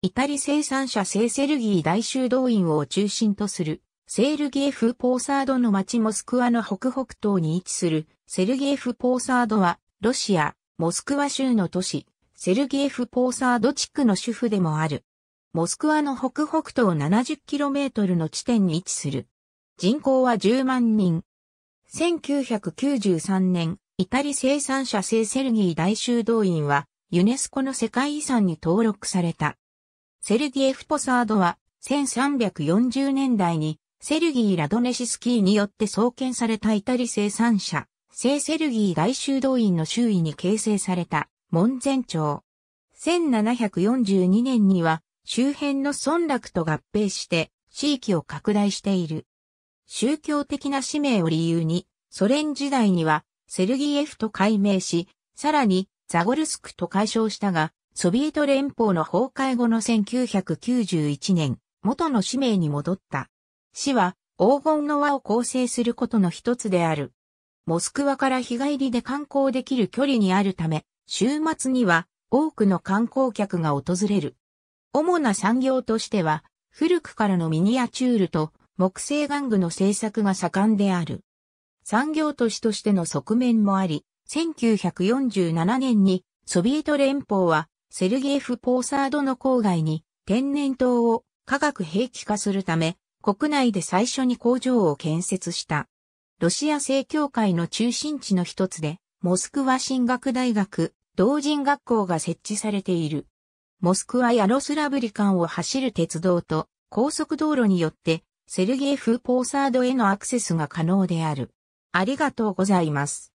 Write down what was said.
イタリ生産者聖セルギー大修道院を中心とする、セールゲーフ・ポーサードの町モスクワの北北東に位置する、セルゲーフ・ポーサードは、ロシア、モスクワ州の都市、セルゲーフ・ポーサード地区の主婦でもある。モスクワの北北東 70km の地点に位置する。人口は10万人。1993年、イタリ生産者聖セルギー大修道院は、ユネスコの世界遺産に登録された。セルギエフ・ポサードは、1340年代に、セルギー・ラドネシスキーによって創建されたイタリ生産者、聖セルギー大修道院の周囲に形成された、門前町。1742年には、周辺の村落と合併して、地域を拡大している。宗教的な使命を理由に、ソ連時代にはセルギエフと改名し、さらにザゴルスクと解消したが、ソビエト連邦の崩壊後の1991年、元の使命に戻った。市は黄金の輪を構成することの一つである。モスクワから日帰りで観光できる距離にあるため、週末には多くの観光客が訪れる。主な産業としては、古くからのミニアチュールと木製玩具の製作が盛んである。産業都市としての側面もあり、1947年にソビエト連邦はセルゲーフ・ポーサードの郊外に天然痘を化学兵器化するため、国内で最初に工場を建設した。ロシア正教会の中心地の一つで、モスクワ神学大学、同人学校が設置されている。モスクワやロスラブリカンを走る鉄道と高速道路によって、セルゲーフ・ポーサードへのアクセスが可能である。ありがとうございます。